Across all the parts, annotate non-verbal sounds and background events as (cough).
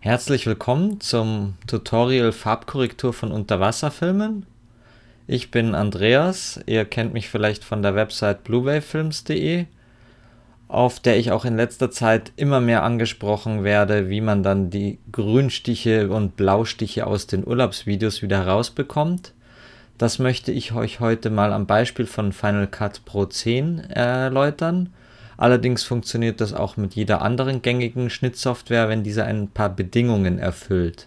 Herzlich willkommen zum Tutorial Farbkorrektur von Unterwasserfilmen. Ich bin Andreas, ihr kennt mich vielleicht von der Website bluewavefilms.de, auf der ich auch in letzter Zeit immer mehr angesprochen werde, wie man dann die Grünstiche und Blaustiche aus den Urlaubsvideos wieder rausbekommt. Das möchte ich euch heute mal am Beispiel von Final Cut Pro 10 erläutern. Äh, Allerdings funktioniert das auch mit jeder anderen gängigen Schnittsoftware, wenn diese ein paar Bedingungen erfüllt.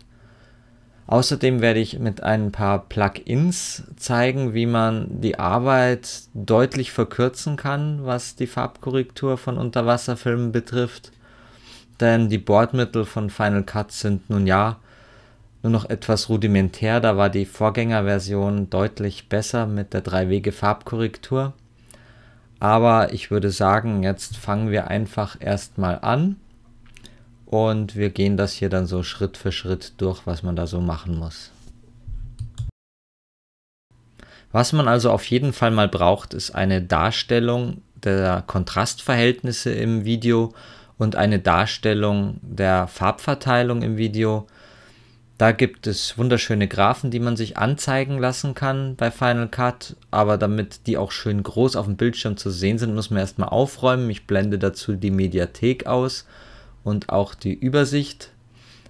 Außerdem werde ich mit ein paar Plugins zeigen, wie man die Arbeit deutlich verkürzen kann, was die Farbkorrektur von Unterwasserfilmen betrifft. Denn die Bordmittel von Final Cut sind nun ja nur noch etwas rudimentär, da war die Vorgängerversion deutlich besser mit der 3-Wege-Farbkorrektur. Aber ich würde sagen, jetzt fangen wir einfach erstmal an und wir gehen das hier dann so Schritt für Schritt durch, was man da so machen muss. Was man also auf jeden Fall mal braucht, ist eine Darstellung der Kontrastverhältnisse im Video und eine Darstellung der Farbverteilung im Video da gibt es wunderschöne Graphen, die man sich anzeigen lassen kann bei Final Cut, aber damit die auch schön groß auf dem Bildschirm zu sehen sind, muss man erstmal aufräumen. Ich blende dazu die Mediathek aus und auch die Übersicht,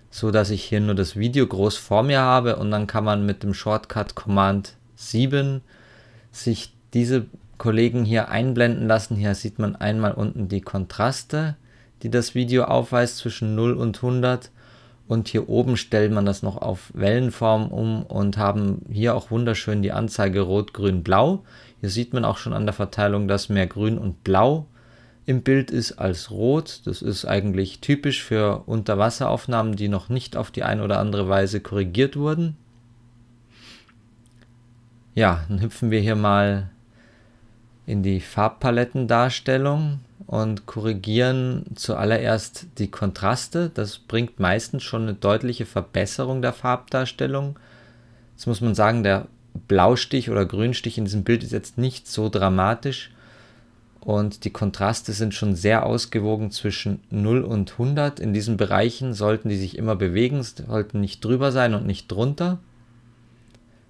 so dass ich hier nur das Video groß vor mir habe und dann kann man mit dem Shortcut Command 7 sich diese Kollegen hier einblenden lassen. Hier sieht man einmal unten die Kontraste, die das Video aufweist zwischen 0 und 100 und hier oben stellt man das noch auf Wellenform um und haben hier auch wunderschön die Anzeige Rot, Grün, Blau. Hier sieht man auch schon an der Verteilung, dass mehr Grün und Blau im Bild ist als Rot. Das ist eigentlich typisch für Unterwasseraufnahmen, die noch nicht auf die eine oder andere Weise korrigiert wurden. Ja, dann hüpfen wir hier mal in die Farbpalettendarstellung und korrigieren zuallererst die Kontraste. Das bringt meistens schon eine deutliche Verbesserung der Farbdarstellung. Jetzt muss man sagen, der Blaustich oder Grünstich in diesem Bild ist jetzt nicht so dramatisch und die Kontraste sind schon sehr ausgewogen zwischen 0 und 100. In diesen Bereichen sollten die sich immer bewegen, sollten nicht drüber sein und nicht drunter.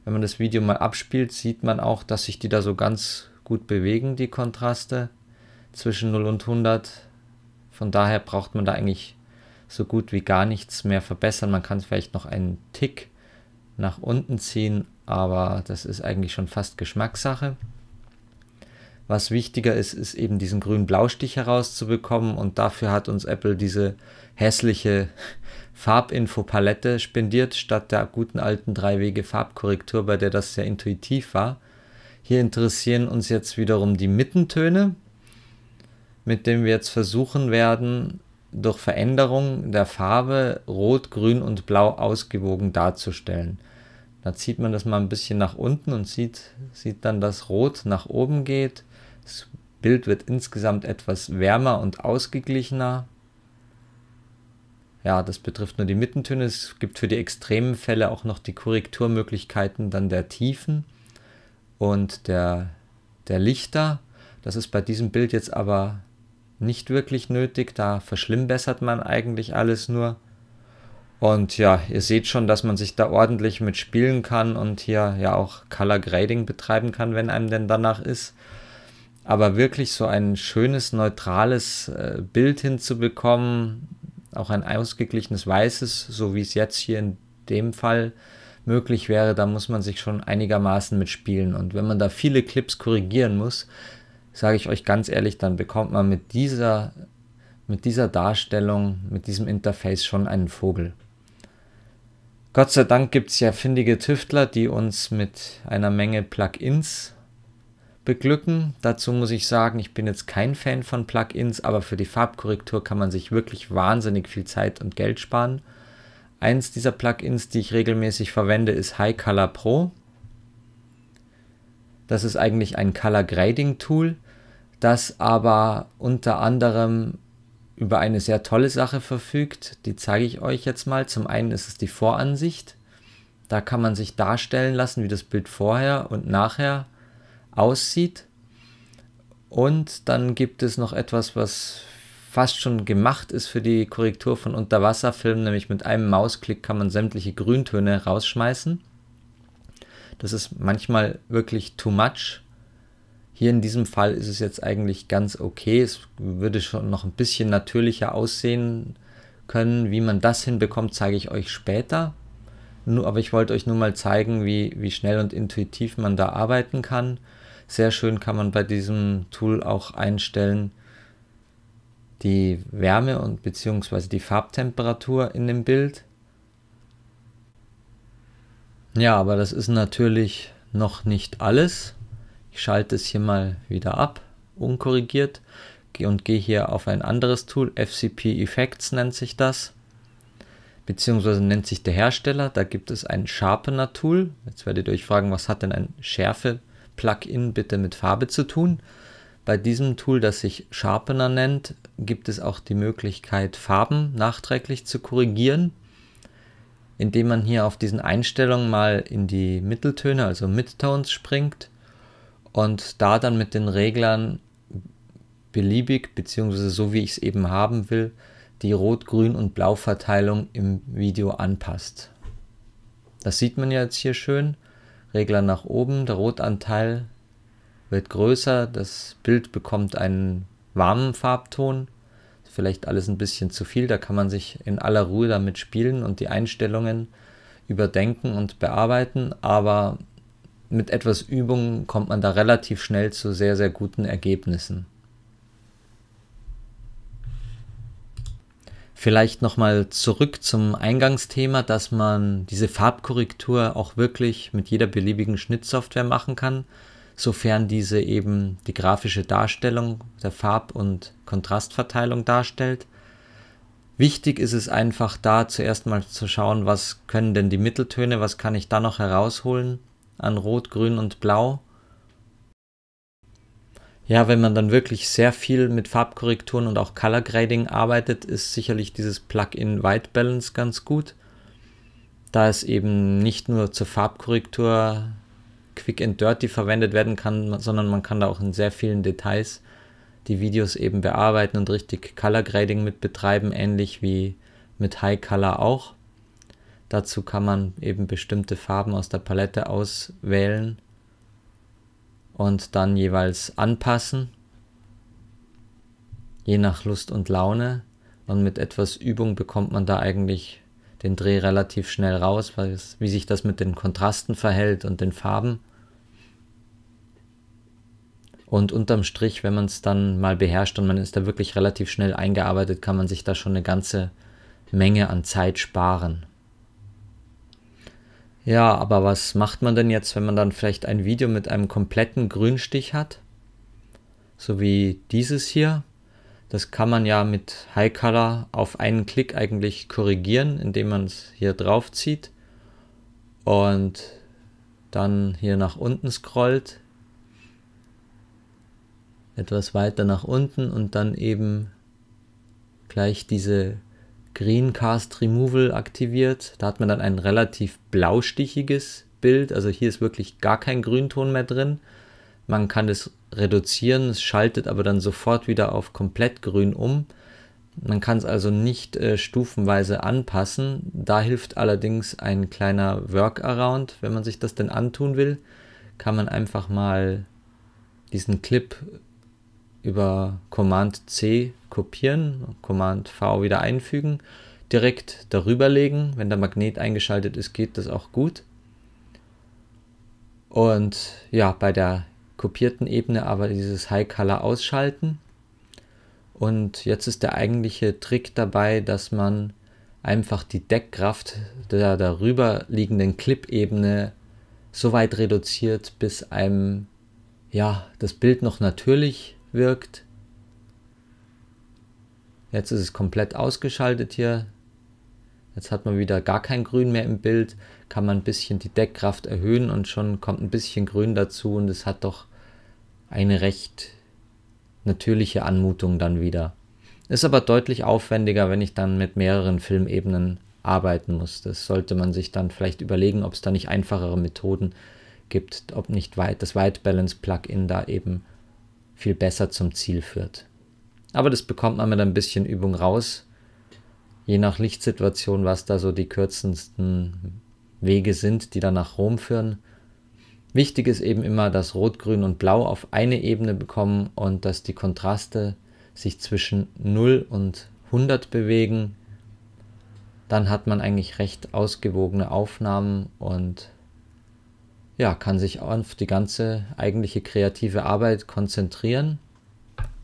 Wenn man das Video mal abspielt, sieht man auch, dass sich die da so ganz gut bewegen, die Kontraste zwischen 0 und 100. Von daher braucht man da eigentlich so gut wie gar nichts mehr verbessern. Man kann vielleicht noch einen Tick nach unten ziehen, aber das ist eigentlich schon fast Geschmackssache. Was wichtiger ist, ist eben diesen grünen Blaustich herauszubekommen und dafür hat uns Apple diese hässliche (laughs) Farbinfopalette spendiert, statt der guten alten Drei-Wege-Farbkorrektur, bei der das sehr intuitiv war. Hier interessieren uns jetzt wiederum die Mittentöne, mit denen wir jetzt versuchen werden, durch Veränderung der Farbe Rot, Grün und Blau ausgewogen darzustellen. Da zieht man das mal ein bisschen nach unten und sieht, sieht dann, dass Rot nach oben geht. Das Bild wird insgesamt etwas wärmer und ausgeglichener. Ja, das betrifft nur die Mittentöne. Es gibt für die extremen Fälle auch noch die Korrekturmöglichkeiten dann der Tiefen und der, der Lichter. Das ist bei diesem Bild jetzt aber nicht wirklich nötig, da verschlimmbessert man eigentlich alles nur. Und ja, ihr seht schon, dass man sich da ordentlich mit spielen kann und hier ja auch Color Grading betreiben kann, wenn einem denn danach ist. Aber wirklich so ein schönes, neutrales äh, Bild hinzubekommen, auch ein ausgeglichenes Weißes, so wie es jetzt hier in dem Fall ist, möglich wäre, da muss man sich schon einigermaßen mitspielen. Und wenn man da viele Clips korrigieren muss, sage ich euch ganz ehrlich, dann bekommt man mit dieser, mit dieser Darstellung, mit diesem Interface schon einen Vogel. Gott sei Dank gibt es ja findige Tüftler, die uns mit einer Menge Plugins beglücken. Dazu muss ich sagen, ich bin jetzt kein Fan von Plugins, aber für die Farbkorrektur kann man sich wirklich wahnsinnig viel Zeit und Geld sparen. Eins dieser Plugins, die ich regelmäßig verwende, ist High Color Pro. Das ist eigentlich ein Color Grading Tool, das aber unter anderem über eine sehr tolle Sache verfügt. Die zeige ich euch jetzt mal. Zum einen ist es die Voransicht. Da kann man sich darstellen lassen, wie das Bild vorher und nachher aussieht. Und dann gibt es noch etwas, was fast schon gemacht ist für die Korrektur von Unterwasserfilmen, nämlich mit einem Mausklick kann man sämtliche Grüntöne rausschmeißen. Das ist manchmal wirklich too much. Hier in diesem Fall ist es jetzt eigentlich ganz okay. Es würde schon noch ein bisschen natürlicher aussehen können. Wie man das hinbekommt, zeige ich euch später. Nur, aber ich wollte euch nur mal zeigen, wie, wie schnell und intuitiv man da arbeiten kann. Sehr schön kann man bei diesem Tool auch einstellen, die Wärme und beziehungsweise die Farbtemperatur in dem Bild. Ja, aber das ist natürlich noch nicht alles. Ich schalte es hier mal wieder ab, unkorrigiert, und gehe hier auf ein anderes Tool, FCP Effects nennt sich das, beziehungsweise nennt sich der Hersteller. Da gibt es ein Sharpener Tool. Jetzt werdet ihr euch fragen, was hat denn ein Schärfe-Plugin bitte mit Farbe zu tun? Bei diesem Tool, das sich Sharpener nennt, gibt es auch die Möglichkeit, Farben nachträglich zu korrigieren, indem man hier auf diesen Einstellungen mal in die Mitteltöne, also Midtones, springt und da dann mit den Reglern beliebig, beziehungsweise so wie ich es eben haben will, die Rot-, Grün- und Blau-Verteilung im Video anpasst. Das sieht man jetzt hier schön. Regler nach oben, der Rotanteil wird größer, das Bild bekommt einen warmen Farbton. Vielleicht alles ein bisschen zu viel, da kann man sich in aller Ruhe damit spielen und die Einstellungen überdenken und bearbeiten, aber mit etwas Übung kommt man da relativ schnell zu sehr, sehr guten Ergebnissen. Vielleicht nochmal zurück zum Eingangsthema, dass man diese Farbkorrektur auch wirklich mit jeder beliebigen Schnittsoftware machen kann sofern diese eben die grafische Darstellung der Farb- und Kontrastverteilung darstellt. Wichtig ist es einfach da zuerst mal zu schauen, was können denn die Mitteltöne, was kann ich da noch herausholen an Rot, Grün und Blau. Ja, wenn man dann wirklich sehr viel mit Farbkorrekturen und auch Color Grading arbeitet, ist sicherlich dieses Plugin White Balance ganz gut, da es eben nicht nur zur Farbkorrektur quick and dirty verwendet werden kann, sondern man kann da auch in sehr vielen Details die Videos eben bearbeiten und richtig Color Grading mit betreiben, ähnlich wie mit High Color auch. Dazu kann man eben bestimmte Farben aus der Palette auswählen und dann jeweils anpassen, je nach Lust und Laune. Und mit etwas Übung bekommt man da eigentlich den Dreh relativ schnell raus, weil es, wie sich das mit den Kontrasten verhält und den Farben. Und unterm Strich, wenn man es dann mal beherrscht und man ist da wirklich relativ schnell eingearbeitet, kann man sich da schon eine ganze Menge an Zeit sparen. Ja, aber was macht man denn jetzt, wenn man dann vielleicht ein Video mit einem kompletten Grünstich hat? So wie dieses hier. Das kann man ja mit High Color auf einen Klick eigentlich korrigieren, indem man es hier drauf zieht und dann hier nach unten scrollt etwas weiter nach unten und dann eben gleich diese Greencast Removal aktiviert. Da hat man dann ein relativ blaustichiges Bild. Also hier ist wirklich gar kein Grünton mehr drin. Man kann es reduzieren, es schaltet aber dann sofort wieder auf komplett grün um. Man kann es also nicht äh, stufenweise anpassen. Da hilft allerdings ein kleiner Workaround, wenn man sich das denn antun will, kann man einfach mal diesen Clip über Command C kopieren, Command V wieder einfügen, direkt darüber legen. Wenn der Magnet eingeschaltet ist, geht das auch gut. Und ja, bei der kopierten Ebene aber dieses High Color ausschalten. Und jetzt ist der eigentliche Trick dabei, dass man einfach die Deckkraft der darüber liegenden Clip-Ebene so weit reduziert, bis einem ja, das Bild noch natürlich wirkt. Jetzt ist es komplett ausgeschaltet hier. Jetzt hat man wieder gar kein Grün mehr im Bild, kann man ein bisschen die Deckkraft erhöhen und schon kommt ein bisschen Grün dazu und es hat doch eine recht natürliche Anmutung dann wieder. Ist aber deutlich aufwendiger, wenn ich dann mit mehreren Filmebenen arbeiten muss. Das sollte man sich dann vielleicht überlegen, ob es da nicht einfachere Methoden gibt, ob nicht das White Balance Plugin da eben viel besser zum Ziel führt. Aber das bekommt man mit ein bisschen Übung raus. Je nach Lichtsituation, was da so die kürzesten Wege sind, die dann nach Rom führen. Wichtig ist eben immer, dass Rot, Grün und Blau auf eine Ebene bekommen und dass die Kontraste sich zwischen 0 und 100 bewegen. Dann hat man eigentlich recht ausgewogene Aufnahmen und ja, kann sich auf die ganze eigentliche kreative Arbeit konzentrieren.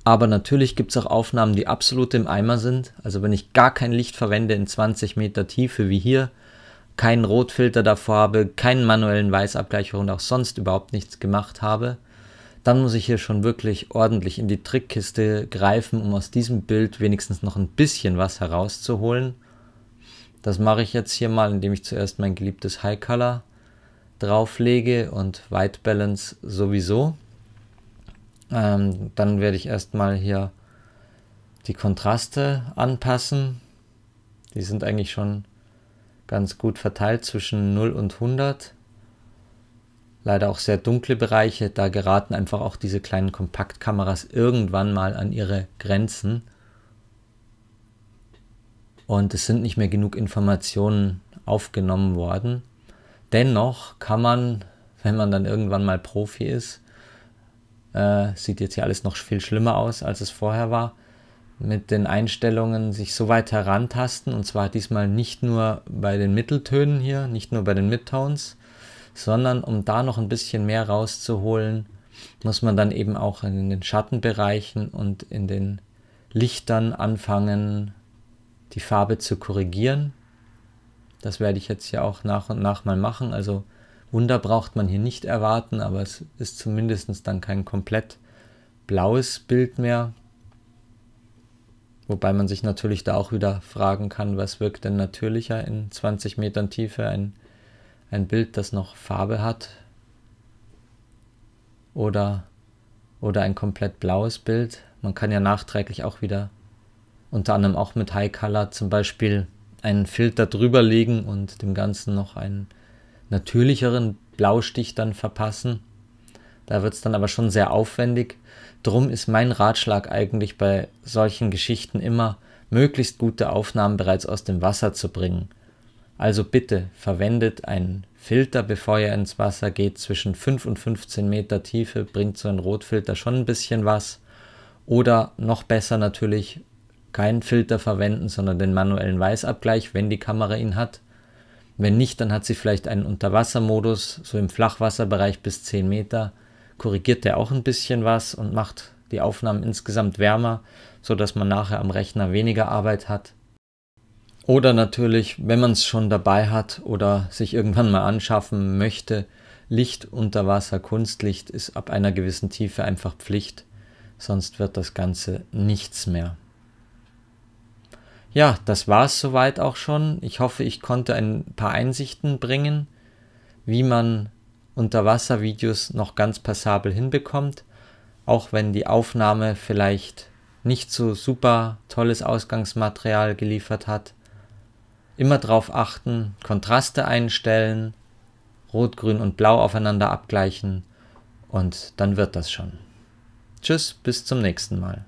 Aber natürlich gibt es auch Aufnahmen, die absolut im Eimer sind. Also wenn ich gar kein Licht verwende in 20 Meter Tiefe wie hier, keinen Rotfilter davor habe, keinen manuellen Weißabgleich und auch sonst überhaupt nichts gemacht habe, dann muss ich hier schon wirklich ordentlich in die Trickkiste greifen, um aus diesem Bild wenigstens noch ein bisschen was herauszuholen. Das mache ich jetzt hier mal, indem ich zuerst mein geliebtes High Color drauf lege und White Balance sowieso. Ähm, dann werde ich erstmal hier die Kontraste anpassen. Die sind eigentlich schon ganz gut verteilt zwischen 0 und 100. Leider auch sehr dunkle Bereiche, da geraten einfach auch diese kleinen Kompaktkameras irgendwann mal an ihre Grenzen. Und es sind nicht mehr genug Informationen aufgenommen worden. Dennoch kann man, wenn man dann irgendwann mal Profi ist, äh, sieht jetzt hier alles noch viel schlimmer aus, als es vorher war, mit den Einstellungen sich so weit herantasten und zwar diesmal nicht nur bei den Mitteltönen hier, nicht nur bei den Midtones, sondern um da noch ein bisschen mehr rauszuholen, muss man dann eben auch in den Schattenbereichen und in den Lichtern anfangen, die Farbe zu korrigieren das werde ich jetzt ja auch nach und nach mal machen. Also Wunder braucht man hier nicht erwarten, aber es ist zumindest dann kein komplett blaues Bild mehr. Wobei man sich natürlich da auch wieder fragen kann, was wirkt denn natürlicher in 20 Metern Tiefe ein, ein Bild, das noch Farbe hat oder, oder ein komplett blaues Bild. Man kann ja nachträglich auch wieder unter anderem auch mit High Color zum Beispiel einen Filter drüber legen und dem Ganzen noch einen natürlicheren Blaustich dann verpassen. Da wird es dann aber schon sehr aufwendig. Drum ist mein Ratschlag eigentlich bei solchen Geschichten immer, möglichst gute Aufnahmen bereits aus dem Wasser zu bringen. Also bitte verwendet einen Filter, bevor ihr ins Wasser geht, zwischen 5 und 15 Meter Tiefe bringt so ein Rotfilter schon ein bisschen was. Oder noch besser natürlich keinen Filter verwenden, sondern den manuellen Weißabgleich, wenn die Kamera ihn hat. Wenn nicht, dann hat sie vielleicht einen Unterwassermodus, so im Flachwasserbereich bis 10 Meter. Korrigiert der auch ein bisschen was und macht die Aufnahmen insgesamt wärmer, sodass man nachher am Rechner weniger Arbeit hat. Oder natürlich, wenn man es schon dabei hat oder sich irgendwann mal anschaffen möchte, Licht unter Wasser, Kunstlicht ist ab einer gewissen Tiefe einfach Pflicht, sonst wird das Ganze nichts mehr ja, das war es soweit auch schon. Ich hoffe, ich konnte ein paar Einsichten bringen, wie man Unterwasservideos noch ganz passabel hinbekommt, auch wenn die Aufnahme vielleicht nicht so super tolles Ausgangsmaterial geliefert hat. Immer darauf achten, Kontraste einstellen, Rot, Grün und Blau aufeinander abgleichen und dann wird das schon. Tschüss, bis zum nächsten Mal.